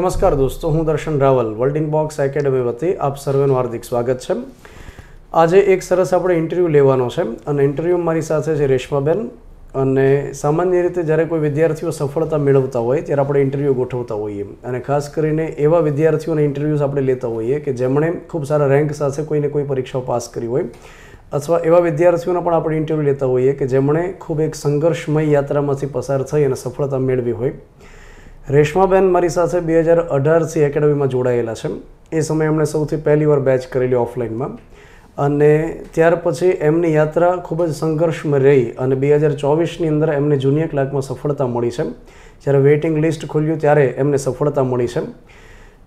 નમસ્કાર દોસ્તો હું દર્શન રાવલ વર્લ્ડ બોક્સ એકેડમી વતી આપ સર્વેનું હાર્દિક સ્વાગત છે આજે એક સરસ આપણે ઇન્ટરવ્યૂ લેવાનો છે અને ઇન્ટરવ્યૂ મારી સાથે છે રેશમાબેન અને સામાન્ય રીતે જ્યારે કોઈ વિદ્યાર્થીઓ સફળતા મેળવતા હોય ત્યારે આપણે ઇન્ટરવ્યૂ ગોઠવતા હોઈએ અને ખાસ કરીને એવા વિદ્યાર્થીઓને ઇન્ટરવ્યૂઝ આપણે લેતા હોઈએ કે જેમણે ખૂબ સારા રેન્ક સાથે કોઈને કોઈ પરીક્ષા પાસ કરી હોય અથવા એવા વિદ્યાર્થીઓના પણ આપણે ઇન્ટરવ્યૂ લેતા હોઈએ કે જેમણે ખૂબ એક સંઘર્ષમય યાત્રામાંથી પસાર થઈ અને સફળતા મેળવી હોય રેશમાબેન મારી સાથે બે હજાર અઢાર એકેડમીમાં જોડાયેલા છે એ સમયે એમણે સૌથી પહેલી વાર બેચ કરેલી ઓફલાઈનમાં અને ત્યાર પછી એમની યાત્રા ખૂબ જ સંઘર્ષમાં રહી અને બે હજાર ચોવીસની અંદર એમને જુનિયર ક્લાર્કમાં સફળતા મળી છે જ્યારે વેઇટિંગ લિસ્ટ ખુલ્યું ત્યારે એમને સફળતા મળી છે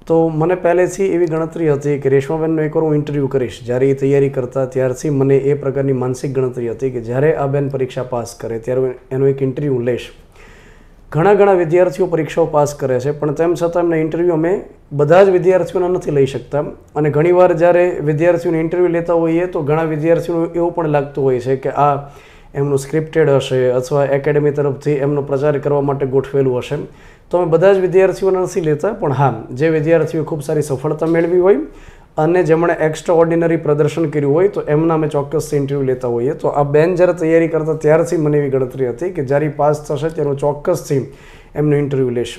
તો મને પહેલેથી એવી ગણતરી હતી કે રેશમાબેનનો એકવાર હું ઇન્ટરવ્યૂ કરીશ જ્યારે એ તૈયારી કરતા ત્યારથી મને એ પ્રકારની માનસિક ગણતરી હતી કે જ્યારે આ બેન પરીક્ષા પાસ કરે ત્યારે એનો એક ઇન્ટરવ્યૂ લઈશ ઘણા ઘણા વિદ્યાર્થીઓ પરીક્ષાઓ પાસ કરે છે પણ તેમ છતાં એમના ઇન્ટરવ્યૂ અમે બધા જ વિદ્યાર્થીઓના નથી લઈ શકતા અને ઘણીવાર જ્યારે વિદ્યાર્થીઓને ઇન્ટરવ્યૂ લેતા હોઈએ તો ઘણા વિદ્યાર્થીઓનું એવું પણ લાગતું હોય છે કે આ એમનું સ્ક્રિપ્ટેડ હશે અથવા એકેડેમી તરફથી એમનો પ્રચાર કરવા માટે ગોઠવેલું હશે તો અમે બધા જ વિદ્યાર્થીઓને નથી લેતા પણ હા જે વિદ્યાર્થીઓ ખૂબ સારી સફળતા મેળવી હોય અને જેમણે એક્સ્ટ્રા ઓર્ડિનરી પ્રદર્શન કર્યું હોય તો એમના અમે ચોક્કસ ઇન્ટરવ્યૂ લેતા હોઈએ તો આ બેન જ્યારે તૈયારી કરતા ત્યારથી મને એવી ગણતરી હતી કે જ્યારે પાસ થશે ત્યારે હું ચોક્કસથી એમનું ઇન્ટરવ્યૂ લઈશ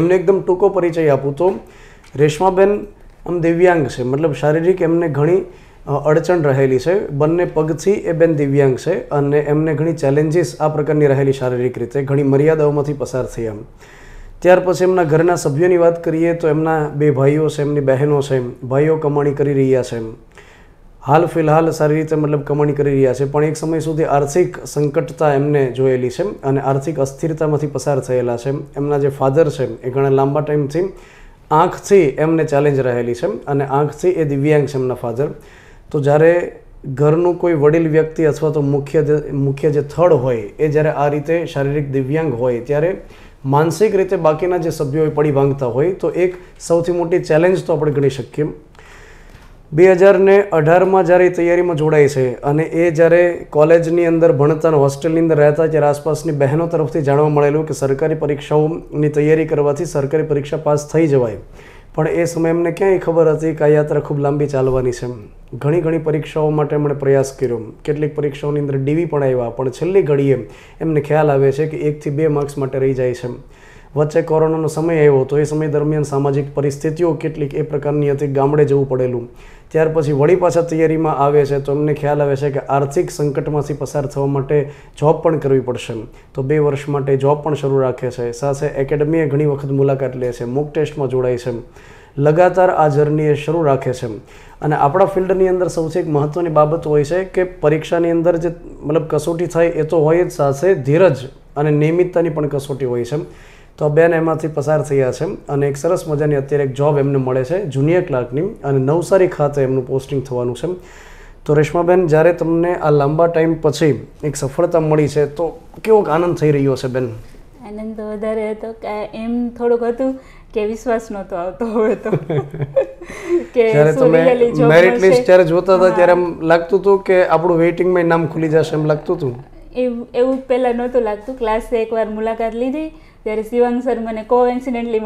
એમને એકદમ ટૂંકો પરિચય આપું તો રેશમાબેન આમ દિવ્યાંગ છે મતલબ શારીરિક એમને ઘણી અડચણ રહેલી છે બંને પગથી એ બેન દિવ્યાંગ છે અને એમને ઘણી ચેલેન્જીસ આ પ્રકારની રહેલી શારીરિક રીતે ઘણી મર્યાદાઓમાંથી પસાર થઈ એમ ત્યાર પછી એમના ઘરના સભ્યોની વાત કરીએ તો એમના બે ભાઈઓ છે એમની બહેનો છે એમ ભાઈઓ કમાણી કરી રહ્યા છે એમ હાલ ફિલહાલ સારી રીતે મતલબ કમાણી કરી રહ્યા છે પણ એક સમય સુધી આર્થિક સંકટતા એમને જોયેલી છે અને આર્થિક અસ્થિરતામાંથી પસાર થયેલા છે એમના જે ફાધર છે એ ઘણા લાંબા ટાઈમથી આંખથી એમને ચેલેન્જ રહેલી છે અને આંખથી એ દિવ્યાંગ છે એમના ફાધર તો જ્યારે ઘરનું કોઈ વડીલ વ્યક્તિ અથવા તો મુખ્ય મુખ્ય જે થડ હોય એ જ્યારે આ રીતે શારીરિક દિવ્યાંગ હોય ત્યારે માનસિક રીતે બાકીના જે સભ્યો એ પડી ભાંગતા હોય તો એક સૌથી મોટી ચેલેન્જ તો આપણે ગણી શકીએ બે હજાર ને અઢારમાં જ્યારે એ તૈયારીમાં જોડાય છે અને એ જ્યારે કોલેજની અંદર ભણતા હોસ્ટેલની અંદર રહેતા ત્યારે આસપાસની બહેનો તરફથી જાણવા મળેલું કે સરકારી પરીક્ષાઓની તૈયારી કરવાથી સરકારી પરીક્ષા પાસ થઈ જવાય પણ એ સમયે એમને ક્યાંય ખબર હતી કે આ યાત્રા ખૂબ લાંબી ચાલવાની છે ઘણી ઘણી પરીક્ષાઓ માટે એમણે પ્રયાસ કર્યો કેટલીક પરીક્ષાઓની અંદર ડીવી પણ આવ્યા પણ છેલ્લી ઘડીએ એમને ખ્યાલ આવે છે કે એકથી બે માર્ક્સ માટે રહી જાય છે વચ્ચે કોરોનાનો સમય આવ્યો તો એ સમય દરમિયાન સામાજિક પરિસ્થિતિઓ કેટલીક એ પ્રકારની હતી ગામડે જવું પડેલું ત્યાર પછી વળી પાછા તૈયારીમાં આવે છે તો એમને ખ્યાલ આવે છે કે આર્થિક સંકટમાંથી પસાર થવા માટે જોબ પણ કરવી પડશે તો બે વર્ષ માટે જોબ પણ શરૂ રાખે છે સાથે એકેડમીએ ઘણી વખત મુલાકાત લે છે મોક ટેસ્ટમાં જોડાય છે લગાતાર આ જર્ની એ શરૂ રાખે છે અને આપણા ફિલ્ડની અંદર સૌથી એક મહત્ત્વની બાબત હોય છે કે પરીક્ષાની અંદર જે મતલબ કસોટી થાય એ તો હોય જ સાથે ધીરજ અને નિયમિતતાની પણ કસોટી હોય છે તો બેન એમાંથી પસાર થયા છે અને એક સરસ મજાની અત્યારે એક જોબ એમને મળે છે જુનિયર ક્લાર્કની અને નવસારી ખાતે એમનું પોસ્ટિંગ થવાનું છે તો રેશમાબેન જ્યારે તમને આ લાંબા ટાઈમ પછી એક સફળતા મળી છે તો કેવો આનંદ થઈ રહ્યો છે બેન આનંદ તો વધારે હતો કે એમ થોડુંક હતું કે વિશ્વાસ નહોતો આવતો હવે તો કે જ્યારે તમે મેરિટ લિસ્ટ જ્યારે જોતા હતા ત્યારે એમ લાગતું હતું કે આપણું વેઇટિંગમાં નામ ખુલી જશે એમ લાગતું હતું એવું એવું પહેલાં નહોતું લાગતું ક્લાસે એકવાર મુલાકાત લીધી ત્યારે શિવાંગ સર મને કો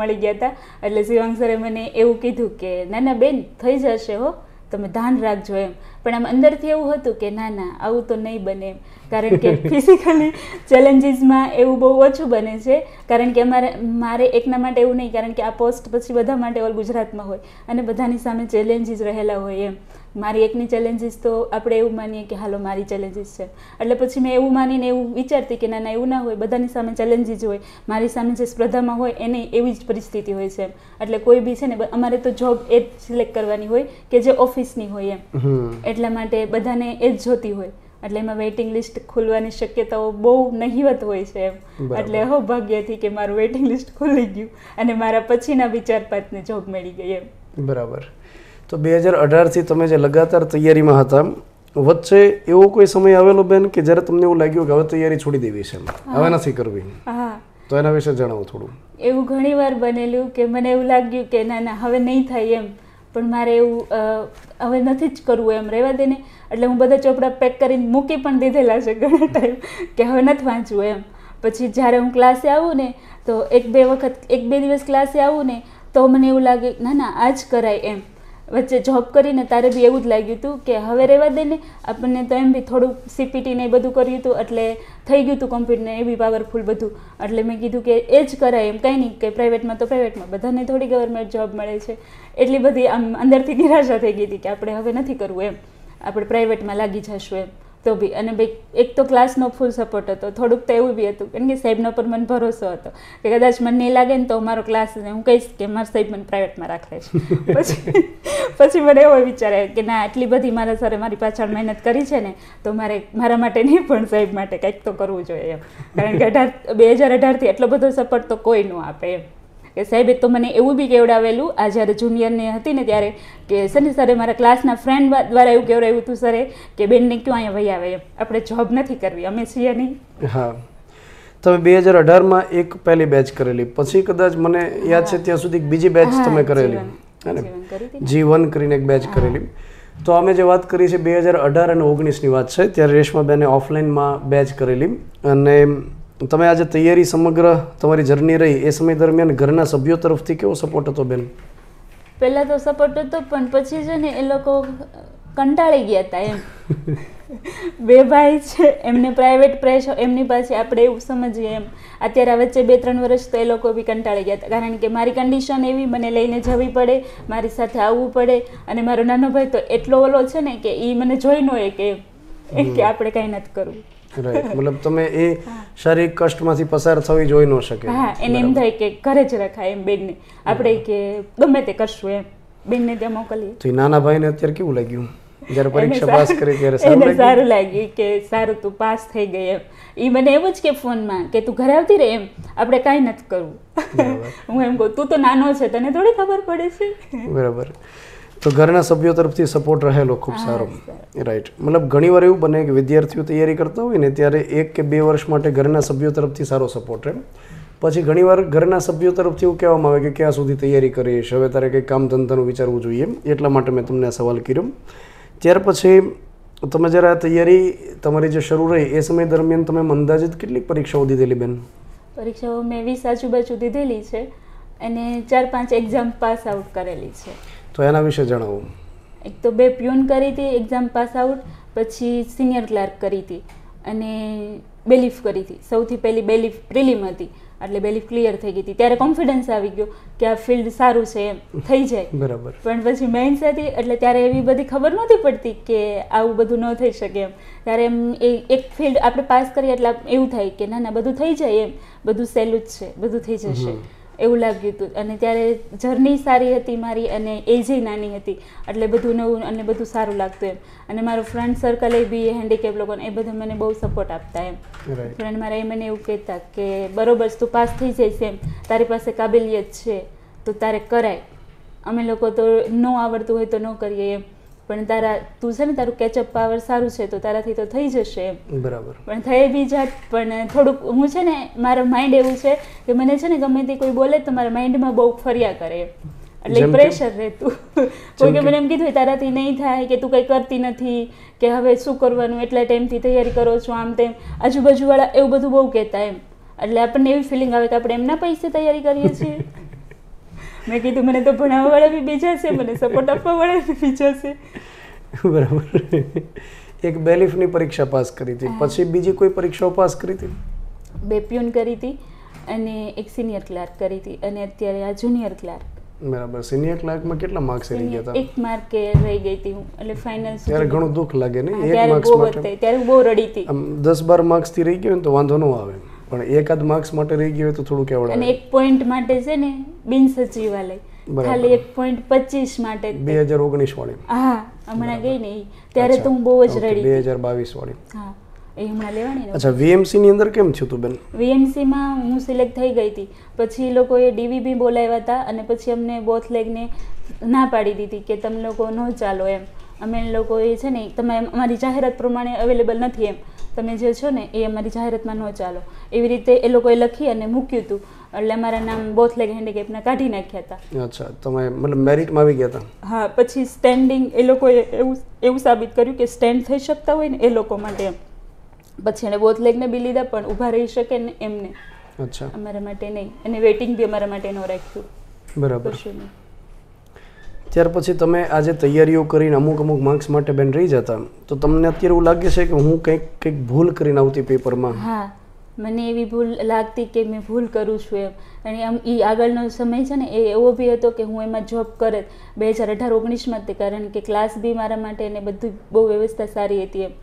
મળી ગયા હતા એટલે શિવાંગ સરે મને એવું કીધું કે ના ના બેન થઈ જશે હો તમે ધ્યાન રાખજો એમ પણ આમ અંદરથી એવું હતું કે ના ના આવું તો નહીં બને એમ કારણ કે ફિઝિકલી ચેલેન્જીસમાં એવું બહુ ઓછું બને છે કારણ કે અમારે મારે એકના માટે એવું નહીં કારણ કે આ પોસ્ટ પછી બધા માટે ઓલ ગુજરાતમાં હોય અને બધાની સામે ચેલેન્જીસ રહેલા હોય એમ મારી એકની ચેલેન્જીસ તો આપણે એવું માનીએ કે હાલો મારી ચેલેન્જીસ છે એટલે પછી મેં એવું માનીને એવું વિચારતી કે ના ના એવું ના હોય બધાની સામે ચેલેન્જીસ હોય મારી સામે જે સ્પર્ધામાં હોય એને એવી જ પરિસ્થિતિ હોય છે એટલે કોઈ બી છે ને અમારે તો જોબ એ જ સિલેક્ટ કરવાની હોય કે જે ઓફિસની હોય એમ એટલા માટે બધાને એ જ જોતી હોય એટલે એમાં વેઇટિંગ લિસ્ટ ખુલવાની શક્યતાઓ બહુ નહિવત હોય છે એમ એટલે હો ભાગ્યથી કે મારું વેઇટિંગ લિસ્ટ ખુલી ગયું અને મારા પછીના બી ચાર પાંચને જોબ મળી ગઈ એમ બરાબર તો બે હજાર અઢારથી તમે જે લગાતાર તૈયારીમાં હતા વચ્ચે એવો કોઈ સમય આવેલો બેન કે જ્યારે તમને એવું લાગ્યું કે હવે તૈયારી છોડી દેવી છે હવે નથી કરવી તો એના વિશે જણાવો થોડું એવું ઘણી વાર બનેલું કે મને એવું લાગ્યું કે ના ના હવે નહીં થાય એમ પણ મારે એવું હવે નથી જ કરવું એમ રહેવા દે ને એટલે હું બધા ચોપડા પેક કરીને મૂકી પણ દીધેલા છે ઘણા ટાઈમ કે હવે નથી વાંચવું એમ પછી જ્યારે હું ક્લાસે આવું ને તો એક બે વખત એક બે દિવસ ક્લાસે આવું ને તો મને એવું લાગે ના ના આ જ કરાય એમ વચ્ચે જોબ કરીને તારે બી એવું જ લાગ્યું હતું કે હવે રહેવા દે ને આપણને તો એમ બી થોડું સીપીટી ને એ બધું કર્યું હતું એટલે થઈ ગયું હતું કોમ્પ્યુટરને એ બી પાવરફુલ બધું એટલે મેં કીધું કે એ જ કરાય એમ કંઈ નહીં કે પ્રાઇવેટમાં તો પ્રાઇવેટમાં બધાને થોડી ગવર્મેન્ટ જોબ મળે છે એટલી બધી આમ અંદરથી નિરાશા થઈ ગઈ હતી કે આપણે હવે નથી કરવું એમ આપણે પ્રાઇવેટમાં લાગી જશું એમ તો બી અને બે એક તો ક્લાસનો ફૂલ સપોર્ટ હતો થોડુંક તો એવું બી હતું કારણ કે સાહેબનો પર મને ભરોસો હતો કે કદાચ મને નહીં લાગે ને તો મારો ક્લાસ હું કહીશ કે મારા સાહેબ મને પ્રાઇવેટમાં રાખે છે પછી પછી મને એવો વિચાર આવ્યો કે ના આટલી બધી મારા સરે મારી પાછળ મહેનત કરી છે ને તો મારે મારા માટે નહીં પણ સાહેબ માટે કંઈક તો કરવું જોઈએ એમ કારણ કે અઢાર બે હજાર અઢારથી એટલો બધો સપોર્ટ તો કોઈ ન આપે એમ કે સાહેબે તો મને એવું બી કેવડાવેલું આ જ્યારે જુનિયરને હતી ને ત્યારે કે સની સરે મારા ક્લાસના ફ્રેન્ડ દ્વારા એવું કેવડાવ્યું હતું સરે કે બેનને ક્યાં અહીંયા ભાઈ આવે એમ આપણે જોબ નથી કરવી અમે છીએ નહીં હા તમે બે હજાર અઢારમાં એક પહેલી બેચ કરેલી પછી કદાચ મને યાદ છે ત્યાં સુધી બીજી બેચ તમે કરેલી અને વન કરીને એક બેચ કરેલી તો અમે જે વાત કરી છે બે હજાર અઢાર અને ઓગણીસની વાત છે ત્યારે રેશમાબેને ઓફલાઈનમાં બેચ કરેલી અને તમે આજે તૈયારી સમગ્ર તમારી જર્ની રહી એ સમય દરમિયાન ઘરના સભ્યો તરફથી કેવો સપોર્ટ હતો બેન પહેલાં તો સપોર્ટ હતો પણ પછી છે ને એ લોકો કંટાળી ગયા હતા એમ બે ભાઈ છે એમને પ્રાઇવેટ પ્રેશર એમની પાસે આપણે એવું સમજીએ એમ અત્યારે વચ્ચે બે ત્રણ વર્ષ તો એ લોકો બી કંટાળી ગયા હતા કારણ કે મારી કન્ડિશન એવી મને લઈને જવી પડે મારી સાથે આવવું પડે અને મારો નાનો ભાઈ તો એટલો ઓલો છે ને કે એ મને જોઈ ન હોય કે આપણે કાંઈ નથી કરવું મતલબ તમે એ શારીરિક કષ્ટમાંથી પસાર થવી જોઈ ન શકે હા એને એમ થાય કે ઘરે જ રખાય એમ બેનને આપણે કે ગમે તે કરશું એમ બેનને ત્યાં મોકલીએ તો નાના ભાઈને અત્યારે કેવું લાગ્યું જ્યારે પરીક્ષા પાસ કરી ત્યારે સારું સારું લાગ્યું કે સારું તું પાસ થઈ ગઈ એમ એ મને એવું જ કે ફોનમાં કે તું ઘરે આવતી રહે એમ આપણે કાંઈ નથી કરવું હું એમ કહું તું તો નાનો છે તને થોડી ખબર પડે છે બરાબર તો ઘરના સભ્યો તરફથી સપોર્ટ રહેલો ખૂબ સારો રાઈટ મતલબ ઘણીવાર એવું બને કે વિદ્યાર્થીઓ તૈયારી કરતા હોય ને ત્યારે એક કે બે વર્ષ માટે ઘરના સભ્યો તરફથી સારો સપોર્ટ રહે પછી ઘણીવાર ઘરના સભ્યો તરફથી એવું કહેવામાં આવે કે ક્યાં સુધી તૈયારી કરીશ હવે તારે કંઈ કામ ધંધાનું વિચારવું જોઈએ એટલા માટે મેં તમને આ સવાલ કર્યો ત્યાર પછી તમે જરા તૈયારી તમારી જે શરૂ રહી એ સમય દરમિયાન તમે અંદાજિત કેટલીક પરીક્ષાઓ દીધેલી બેન પરીક્ષાઓ મેં વીસ આજુબાજુ દીધેલી છે અને ચાર પાંચ એક્ઝામ પાસ આઉટ કરેલી છે તો એના વિશે જણાવો એક તો બે પ્યુન કરી હતી એક્ઝામ પાસ આઉટ પછી સિનિયર ક્લાર્ક કરી હતી અને બેલીફ કરી હતી સૌથી પહેલી બેલીફ પ્રિલિમ હતી એટલે બેલીફ ક્લિયર થઈ ગઈ હતી ત્યારે કોન્ફિડન્સ આવી ગયો કે આ ફિલ્ડ સારું છે એમ થઈ જાય બરાબર પણ પછી મેન્સ હતી એટલે ત્યારે એવી બધી ખબર નહોતી પડતી કે આવું બધું ન થઈ શકે એમ ત્યારે એમ એ એક ફિલ્ડ આપણે પાસ કરીએ એટલે એવું થાય કે ના ના બધું થઈ જાય એમ બધું સહેલું જ છે બધું થઈ જશે એવું લાગ્યું હતું અને ત્યારે જર્ની સારી હતી મારી અને એજે નાની હતી એટલે બધું નવું અને બધું સારું લાગતું એમ અને મારું ફ્રેન્ડ સર્કલ એ બી હેન્ડીકેપ લોકોને એ બધા મને બહુ સપોર્ટ આપતા એમ ફ્રેન્ડ મારા એ મને એવું કહેતા કે બરોબર તું પાસ થઈ જઈશ એમ તારી પાસે કાબેલિયત છે તો તારે કરાય અમે લોકો તો ન આવડતું હોય તો ન કરીએ એમ પણ તારા તું છે ને તારું કેચઅપ પાવર સારું છે તો તારાથી તો થઈ જશે એમ બરાબર પણ થઈ બી જાત પણ થોડુંક હું છે ને મારા માઇન્ડ એવું છે કે મને છે ને ગમે તે કોઈ બોલે તો મારા માઇન્ડમાં બહુ ફર્યા કરે એટલે પ્રેશર રહેતું કોઈ કે મને એમ કીધું તારાથી નહીં થાય કે તું કંઈ કરતી નથી કે હવે શું કરવાનું એટલા ટાઈમથી તૈયારી કરો છો આમ તેમ આજુબાજુવાળા એવું બધું બહુ કહેતા એમ એટલે આપણને એવી ફિલિંગ આવે કે આપણે એમના પૈસે તૈયારી કરીએ છીએ મેં કીધું મને તો ભણાવવા વાળા બી બીજા છે મને સપોર્ટ આપવા વાળા બી બીજા છે બરાબર એક બેલીફની પરીક્ષા પાસ કરી હતી પછી બીજી કોઈ પરીક્ષાઓ પાસ કરી હતી બે પ્યુન કરી હતી અને એક સિનિયર ક્લાર્ક કરી હતી અને અત્યારે આ જુનિયર ક્લાર્ક બરાબર સિનિયર ક્લાર્કમાં કેટલા માર્ક્સ રહી ગયા હતા એક માર્ક રહી ગઈ હતી એટલે ફાઇનલ ત્યારે ઘણું દુઃખ લાગે ને એક માર્ક્સ માટે ત્યારે બહુ રડી હતી 10 12 માર્ક્સ થી રહી ગયો ને તો વાંધો ન આવે પણ એકાદ માર્ક્સ માટે રહી ગયું તો થોડું કેવડ અને એક પોઈન્ટ માટે છે ને બિન સચિવાલય ખાલી એક પોઈન્ટ પચીસ માટે બે હજાર ઓગણીસ વાળી હા હમણાં ગઈ ને ત્યારે તો હું બહુ જ રડી બે હજાર બાવીસ વાળી હા એ હમણાં લેવાની અચ્છા વીએમસી ની અંદર કેમ થયું તું બેન વીએમસીમાં હું સિલેક્ટ થઈ ગઈ હતી પછી એ લોકોએ ડીવીબી બોલાવ્યા હતા અને પછી અમને બોથ લેગને ના પાડી દીધી કે તમે લોકો ન ચાલો એમ અમે લોકો એ છે ને તમે અમારી જાહેરાત પ્રમાણે અવેલેબલ નથી એમ તમે જે છો ને એ અમારી જાહેરાતમાં ન ચાલો એવી રીતે એ લોકોએ લખી અને મૂક્યું હતું એટલે અમારા નામ બોથ લેગ હેન્ડીકેપના કાઢી નાખ્યા હતા અચ્છા તમે મતલબ મેરિટમાં આવી ગયા હતા હા પછી સ્ટેન્ડિંગ એ લોકોએ એવું એવું સાબિત કર્યું કે સ્ટેન્ડ થઈ શકતા હોય ને એ લોકો માટે એમ પછી એને બોથ લેગને બી લીધા પણ ઊભા રહી શકે ને એમને અચ્છા અમારા માટે નહીં અને વેઇટિંગ બી અમારા માટે ન રાખ્યું બરાબર ત્યાર પછી તમે આજે તૈયારીઓ કરીને અમુક અમુક માર્ક્સ માટે બેન રહી જતા તો તમને અત્યારે એવું લાગે છે કે હું કંઈક કંઈક ભૂલ કરીને આવતી પેપરમાં હા મને એવી ભૂલ લાગતી કે મેં ભૂલ કરું છું એમ અને આમ એ આગળનો સમય છે ને એ એવો બી હતો કે હું એમાં જોબ કરે બે હજાર અઢાર ઓગણીસમાં તે કારણ કે ક્લાસ બી મારા માટે એને બધું બહુ વ્યવસ્થા સારી હતી એમ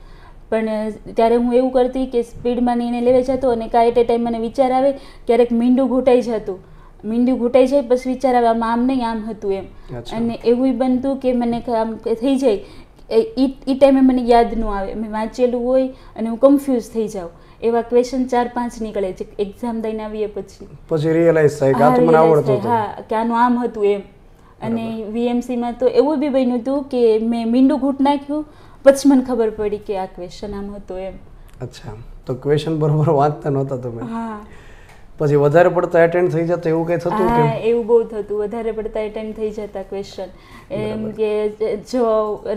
પણ ત્યારે હું એવું કરતી કે સ્પીડમાં એને લેવા જતો અને કાંઈ એ ટાઈમ મને વિચાર આવે ક્યારેક મીંડું ઘૂંટાઈ જતું મીંડી ઘૂંટાઈ જાય પછી વિચાર આવે આમ નહીં આમ હતું એમ અને એવું બનતું કે મને આમ થઈ જાય એ ટાઈમે મને યાદ ન આવે મેં વાંચેલું હોય અને હું કન્ફ્યુઝ થઈ જાઉં એવા ક્વેશ્ચન ચાર પાંચ નીકળે છે એક્ઝામ દઈને આવીએ પછી પછી રિયલાઇઝ થાય કે આ મને આવડતું હતું હા કે આનું આમ હતું એમ અને વીએમસી માં તો એવું બી બન્યું હતું કે મેં મીંડું ઘૂંટ નાખ્યું પછી મને ખબર પડી કે આ ક્વેશ્ચન આમ હતો એમ અચ્છા તો ક્વેશ્ચન બરોબર વાંચતા નહોતા તમે હા પછી વધારે પડતા એટેન્ડ થઈ જતા એવું કંઈ થતું હા એવું બહુ થતું વધારે પડતા એટેન્ડ થઈ જતા ક્વેશ્ચન એમ કે જો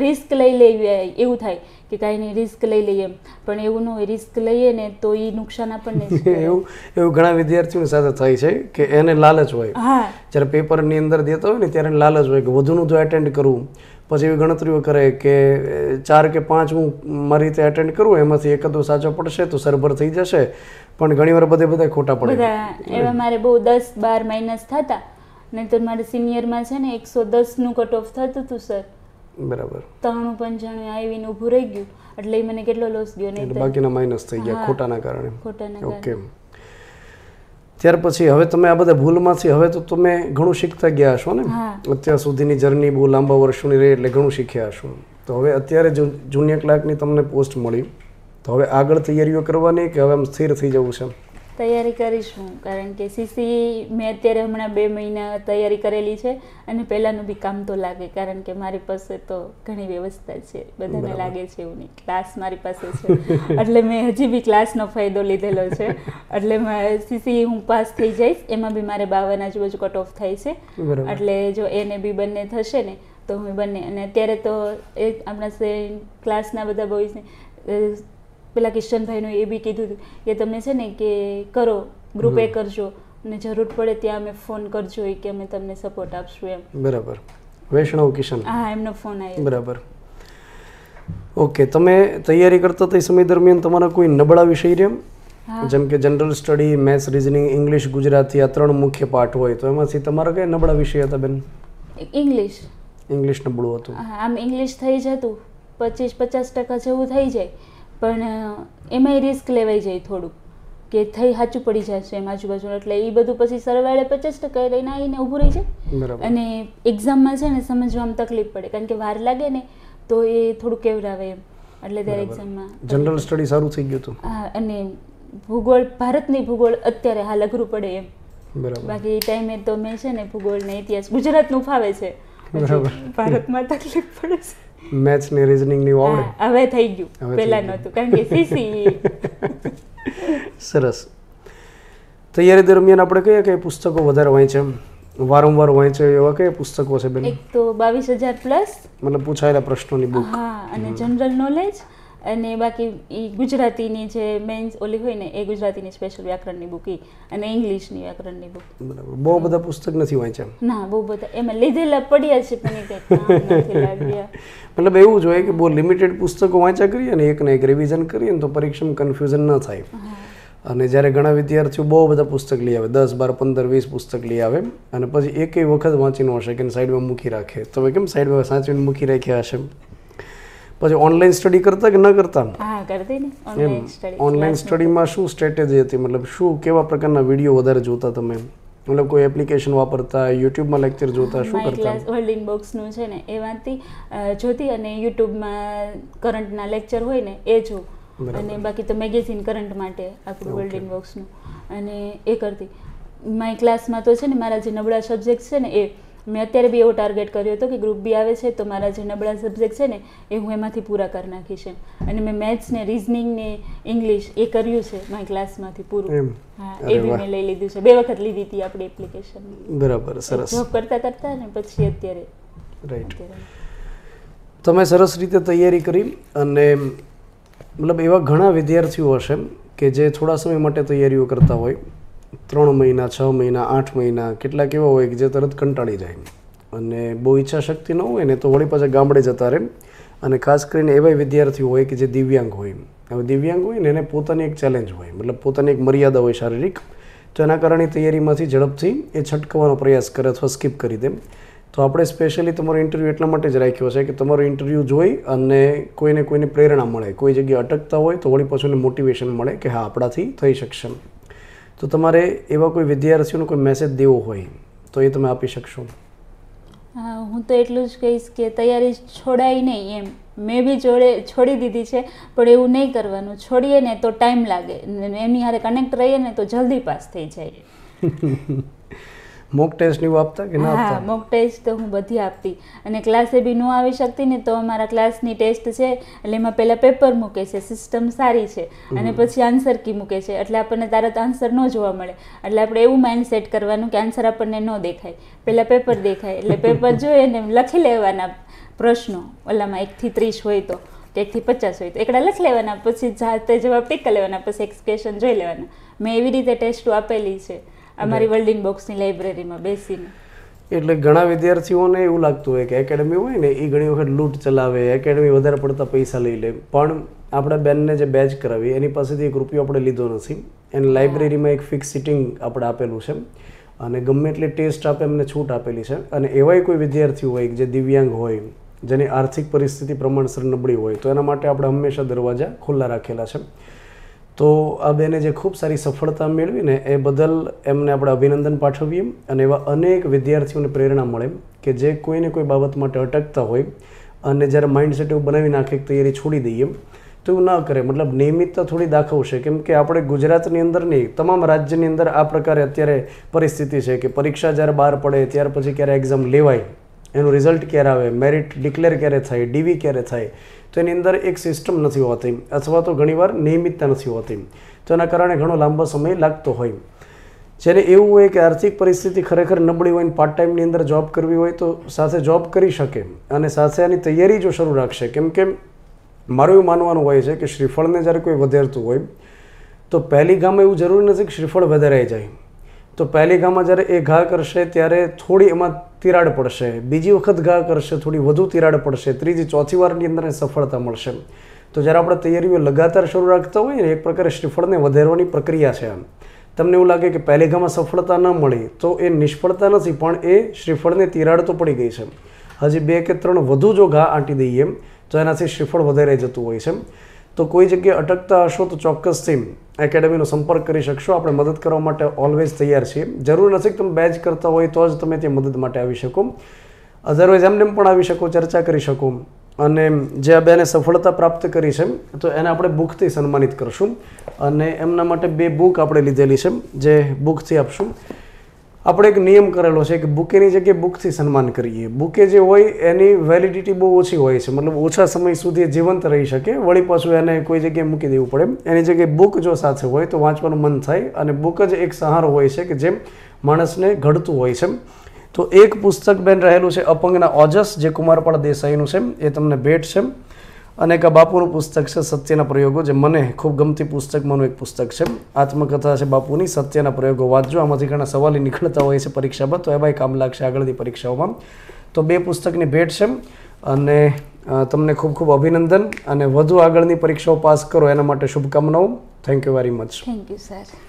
રિસ્ક લઈ લઈએ એવું થાય કે કાંઈ નહીં રિસ્ક લઈ લઈએ પણ એવું ન હોય રિસ્ક લઈએ ને તો એ નુકસાન આપણને એવું એવું ઘણા વિદ્યાર્થીઓ સાથે થાય છે કે એને લાલચ હોય જ્યારે પેપરની અંદર દેતો હોય ને ત્યારે લાલચ હોય કે વધુનું જો અટેન્ડ કરવું પછી એવી ગણતરીઓ કરે કે ચાર કે પાંચ હું મારી રીતે અટેન્ડ કરું એમાંથી એક એકાદો સાચો પડશે તો સરભર થઈ જશે પણ ઘણીવાર બધે બધા ખોટા પડે એવા મારે બહુ દસ બાર માઇનસ થતા નહીતર મારે સિનિયરમાં છે ને એકસો દસનું કટ ઓફ થતું હતું સર બરાબર ત્રાણું પંચાણું આવીને ઊભું રહી ગયું એટલે મને કેટલો લોસ ગયો નહીં બાકીના માઇનસ થઈ ગયા ખોટાના કારણે ખોટાના ઓકે ત્યાર પછી હવે તમે આ બધા ભૂલમાંથી હવે તો તમે ઘણું શીખતા ગયા હશો ને અત્યાર સુધીની જર્ની બહુ લાંબા વર્ષોની રહી એટલે ઘણું શીખ્યા હશો તો હવે અત્યારે જુનિયર ક્લાર્કની તમને પોસ્ટ મળી તો હવે આગળ તૈયારીઓ કરવાની કે હવે આમ સ્થિર થઈ જવું છે તૈયારી કરીશું કારણ કે સીસી e મેં અત્યારે હમણાં બે મહિના તૈયારી કરેલી છે અને પહેલાંનું બી કામ તો લાગે કારણ કે મારી પાસે તો ઘણી વ્યવસ્થા છે બધાને લાગે છે એવું નહીં ક્લાસ મારી પાસે છે એટલે મેં હજી બી ક્લાસનો ફાયદો લીધેલો છે એટલે સીસી e હું પાસ થઈ જઈશ એમાં બી મારે બાવન આજુબાજુ કટ ઓફ થાય છે એટલે જો એને બી બંને થશે ને તો હું બંને અને અત્યારે તો એ આપણા ક્લાસના બધા બોયઝને પેલા કિશનભાઈનું એ બી કીધું કે તમને છે ને કે કરો ગ્રુપે કરજો અને જરૂર પડે ત્યાં અમે ફોન કરજો એ કે અમે તમને સપોર્ટ આપશું એમ બરાબર વૈષ્ણવ કિશન હા એમનો ફોન આવ્યો બરાબર ઓકે તમે તૈયારી કરતા તે સમય દરમિયાન તમારા કોઈ નબળા વિષય રેમ જેમ કે general study maths reasoning English Gujarati આ ત્રણ મુખ્ય પાઠ હોય તો એમાંથી તમારા કયા નબળા વિષય હતા બેન ઇંગ્લિશ ઇંગ્લિશ નબળું હતું આમ ઇંગ્લિશ થઈ જતું પચીસ પચાસ ટકા જેવું થઈ જાય પણ એમાંય રિસ્ક લેવાઈ જાય થોડુંક કે થઈ સાચું પડી જશે એમ આજુબાજુ એટલે એ બધું પછી સરવાળે પચાસ ટકા લઈને આવીને ઊભું રહી જાય અને એક્ઝામમાં છે ને સમજવામાં તકલીફ પડે કારણ કે વાર લાગે ને તો એ થોડું કેવડાવે એમ એટલે ત્યારે એક્ઝામમાં જનરલ સ્ટડી સારું થઈ ગયું હતું હા અને ભૂગોળ ભારતની ભૂગોળ અત્યારે હાલ અઘરું પડે એમ બાકી એ ટાઈમે તો મેં છે ને ભૂગોળ ને ઇતિહાસ ગુજરાતનું ફાવે છે ભારતમાં તકલીફ પડે છે મેથ્સ ને રીઝનિંગ ની આવડે હવે થઈ ગયું પહેલા નહોતું કારણ કે સીસી સરસ તૈયારી દરમિયાન આપણે કયા કયા પુસ્તકો વધારે વાંચે એમ વારંવાર વાંચે એવા કયા પુસ્તકો છે બેન એક તો બાવીસ હજાર પ્લસ મતલબ પૂછાયેલા પ્રશ્નોની બુક હા અને જનરલ નોલેજ અને બાકી એ ગુજરાતીની જે મેઇન્સ ઓલી હોય ને એ ગુજરાતીની સ્પેશિયલ વ્યાકરણની બુક અને ઇંગ્લિશની વ્યાકરણની બુક બહુ બધા પુસ્તક નથી વાંચ્યા ના બહુ બધા એમાં લીધેલા પડ્યા છે પણ મતલબ એવું જોઈએ કે બહુ લિમિટેડ પુસ્તકો વાંચ્યા કરીએ અને એક ને એક રિવિઝન કરીએ ને તો પરીક્ષામાં કન્ફ્યુઝન ન થાય અને જ્યારે ઘણા વિદ્યાર્થીઓ બહુ બધા પુસ્તક લઈ આવે દસ બાર પંદર વીસ પુસ્તક લઈ આવે અને પછી એકેય વખત વાંચી હશે કે સાઈડમાં મૂકી રાખે તમે કેમ સાઈડમાં સાચવીને મૂકી રાખ્યા હશે પછી ઓનલાઈન સ્ટડી કરતા કે ન કરતા હા ઓનલાઈન સ્ટડીમાં શું સ્ટ્રેટેજી હતી મતલબ શું કેવા પ્રકારના વિડીયો વધારે જોતા તમે મતલબ કોઈ એપ્લિકેશન વાપરતા યુટ્યુબમાં લેક્ચર જોતા શું કરતા હોલ્ડિંગ બોક્સનું છે ને એ વાંચતી જોતી અને યુટ્યુબમાં કરંટના લેક્ચર હોય ને એ જો અને બાકી તો મેગેઝિન કરંટ માટે આપણું હોલ્ડિંગ બોક્સનું અને એ કરતી માય ક્લાસમાં તો છે ને મારા જે નબળા સબ્જેક્ટ છે ને એ મેં અત્યારે બી એવો ટાર્ગેટ કર્યો હતો કે ગ્રુપ બી આવે છે તો મારા જે નબળા સબ્જેક્ટ છે ને એ હું એમાંથી પૂરા કરી નાખીશ એમ અને મેં મેથ્સ ને રિઝનિંગ ને ઇંગ્લિશ એ કર્યું છે મારી ક્લાસમાંથી પૂરું હા એ બી મેં લઈ લીધું છે બે વખત લીધી હતી આપણી એપ્લિકેશન બરાબર સરસ જોબ કરતા કરતા ને પછી અત્યારે રાઈટ તમે સરસ રીતે તૈયારી કરી અને મતલબ એવા ઘણા વિદ્યાર્થીઓ હશે કે જે થોડા સમય માટે તૈયારીઓ કરતા હોય ત્રણ મહિના છ મહિના આઠ મહિના કેટલાક એવા હોય કે જે તરત કંટાળી જાય અને બહુ ઈચ્છા શક્તિ ન હોય ને તો વળી પાછા ગામડે જતા રહે અને ખાસ કરીને એવા વિદ્યાર્થીઓ હોય કે જે દિવ્યાંગ હોય હવે દિવ્યાંગ હોય ને એને પોતાની એક ચેલેન્જ હોય મતલબ પોતાની એક મર્યાદા હોય શારીરિક તો એના કારણે તૈયારીમાંથી ઝડપથી એ છટકવાનો પ્રયાસ કરે અથવા સ્કીપ કરી દે તો આપણે સ્પેશિયલી તમારો ઇન્ટરવ્યૂ એટલા માટે જ રાખ્યો છે કે તમારો ઇન્ટરવ્યૂ જોઈ અને કોઈને કોઈને પ્રેરણા મળે કોઈ જગ્યાએ અટકતા હોય તો વળી પાછું મોટિવેશન મળે કે હા આપણાથી થઈ શકશે તો તમારે એવા કોઈ વિદ્યાર્થીઓને કોઈ મેસેજ દેવો હોય તો એ તમે આપી શકશો હું તો એટલું જ કહીશ કે તૈયારી છોડાય નહીં એમ મેં બી જોડે છોડી દીધી છે પણ એવું નહીં કરવાનું છોડીએ ને તો ટાઈમ લાગે એમની હારે કનેક્ટ રહીએ ને તો જલ્દી પાસ થઈ જાય મોક ટેસ્ટ એવું આપતા કે ના હા મોક ટેસ્ટ તો હું બધી આપતી અને ક્લાસે બી નો આવી શકતી ને તો અમારા ક્લાસની ટેસ્ટ છે એટલે એમાં પહેલાં પેપર મૂકે છે સિસ્ટમ સારી છે અને પછી આન્સર કી મૂકે છે એટલે આપણને તરત આન્સર નો જોવા મળે એટલે આપણે એવું માઇન્ડ સેટ કરવાનું કે આન્સર આપણને નો દેખાય પહેલાં પેપર દેખાય એટલે પેપર જોઈએ ને લખી લેવાના પ્રશ્નો ઓલામાં એક થી ત્રીસ હોય તો કે થી પચાસ હોય તો એકડા લખી લેવાના પછી જાતે જવાબ ટીકા લેવાના પછી એક્સપ્રેશન જોઈ લેવાના મેં એવી રીતે ટેસ્ટો આપેલી છે અમારી વેલ્ડિંગ બોક્સની લાઇબ્રેરીમાં બેસીને એટલે ઘણા વિદ્યાર્થીઓને એવું લાગતું હોય કે એકેડમી હોય ને એ ઘણી વખત લૂંટ ચલાવે એકેડમી વધારે પડતા પૈસા લઈ લે પણ આપણે બેનને જે બેચ કરાવી એની પાસેથી એક રૂપિયો આપણે લીધો નથી એને લાઇબ્રેરીમાં એક ફિક્સ સિટિંગ આપણે આપેલું છે અને ગમે એટલી ટેસ્ટ આપે એમને છૂટ આપેલી છે અને એવાય કોઈ વિદ્યાર્થી હોય જે દિવ્યાંગ હોય જેની આર્થિક પરિસ્થિતિ પ્રમાણસર નબળી હોય તો એના માટે આપણે હંમેશા દરવાજા ખુલ્લા રાખેલા છે તો આ બેને જે ખૂબ સારી સફળતા મેળવીને એ બદલ એમને આપણે અભિનંદન પાઠવીએ અને એવા અનેક વિદ્યાર્થીઓને પ્રેરણા મળે કે જે કોઈને કોઈ બાબત માટે અટકતા હોય અને જ્યારે માઇન્ડસેટ એવું બનાવી નાખે કે તૈયારી છોડી દઈએ તો એવું ના કરે મતલબ નિયમિતતા થોડી દાખવશે કેમ કે આપણે ગુજરાતની અંદર નહીં તમામ રાજ્યની અંદર આ પ્રકારે અત્યારે પરિસ્થિતિ છે કે પરીક્ષા જ્યારે બહાર પડે ત્યાર પછી ક્યારે એક્ઝામ લેવાય એનું રિઝલ્ટ ક્યારે આવે મેરિટ ડિક્લેર ક્યારે થાય ડીવી ક્યારે થાય તો એની અંદર એક સિસ્ટમ નથી હોતી અથવા તો ઘણીવાર નિયમિતતા નથી હોતી તો એના કારણે ઘણો લાંબો સમય લાગતો હોય જ્યારે એવું હોય કે આર્થિક પરિસ્થિતિ ખરેખર નબળી હોય ને પાર્ટ ટાઈમની અંદર જોબ કરવી હોય તો સાથે જોબ કરી શકે અને સાથે આની તૈયારી જો શરૂ રાખશે કેમ કે મારું એવું માનવાનું હોય છે કે શ્રીફળને જ્યારે કોઈ વધારતું હોય તો પહેલી ઘામાં એવું જરૂરી નથી કે શ્રીફળ વધારાઈ જાય તો પહેલી ઘામાં જ્યારે એ ઘા કરશે ત્યારે થોડી એમાં તિરાડ પડશે બીજી વખત ઘા કરશે થોડી વધુ તિરાડ પડશે ત્રીજી ચોથી વારની અંદર સફળતા મળશે તો જ્યારે આપણે તૈયારીઓ લગાતાર શરૂ રાખતા હોઈએ ને એક પ્રકારે શ્રીફળને વધારવાની પ્રક્રિયા છે આમ તમને એવું લાગે કે પહેલી ઘામાં સફળતા ન મળી તો એ નિષ્ફળતા નથી પણ એ શ્રીફળને તિરાડ તો પડી ગઈ છે હજી બે કે ત્રણ વધુ જો ઘા આંટી દઈએ તો એનાથી શ્રીફળ વધારે જતું હોય છે તો કોઈ જગ્યાએ અટકતા હશો તો ચોક્કસથી એકેડમીનો સંપર્ક કરી શકશો આપણે મદદ કરવા માટે ઓલવેઝ તૈયાર છીએ જરૂર નથી કે તમે બેચ કરતા હોય તો જ તમે ત્યાં મદદ માટે આવી શકો અધરવાઇઝ એમને પણ આવી શકો ચર્ચા કરી શકો અને જે આ બેને સફળતા પ્રાપ્ત કરી છે તો એને આપણે બુકથી સન્માનિત કરશું અને એમના માટે બે બુક આપણે લીધેલી છે જે બુકથી આપશું આપણે એક નિયમ કરેલો છે કે બુકેની જગ્યાએ બુકથી સન્માન કરીએ બુકે જે હોય એની વેલિડિટી બહુ ઓછી હોય છે મતલબ ઓછા સમય સુધી જીવંત રહી શકે વળી પાછું એને કોઈ જગ્યાએ મૂકી દેવું પડે એની જગ્યાએ બુક જો સાથે હોય તો વાંચવાનું મન થાય અને બુક જ એક સહારો હોય છે કે જેમ માણસને ઘડતું હોય છે તો એક પુસ્તક બેન રહેલું છે અપંગના ઓજસ જે કુમારપાળ દેસાઈનું છે એ તમને ભેટ છે અને એક બાપુનું પુસ્તક છે સત્યના પ્રયોગો જે મને ખૂબ ગમતી પુસ્તકમાંનું એક પુસ્તક છે આત્મકથા છે બાપુની સત્યના પ્રયોગો વાંચજો આમાંથી ઘણા સવાલી નીકળતા હોય છે પરીક્ષામાં તો એમાંય કામ લાગશે આગળની પરીક્ષાઓમાં તો બે પુસ્તકની ભેટ છે અને તમને ખૂબ ખૂબ અભિનંદન અને વધુ આગળની પરીક્ષાઓ પાસ કરો એના માટે શુભકામનાઓ thank you very much thank you sir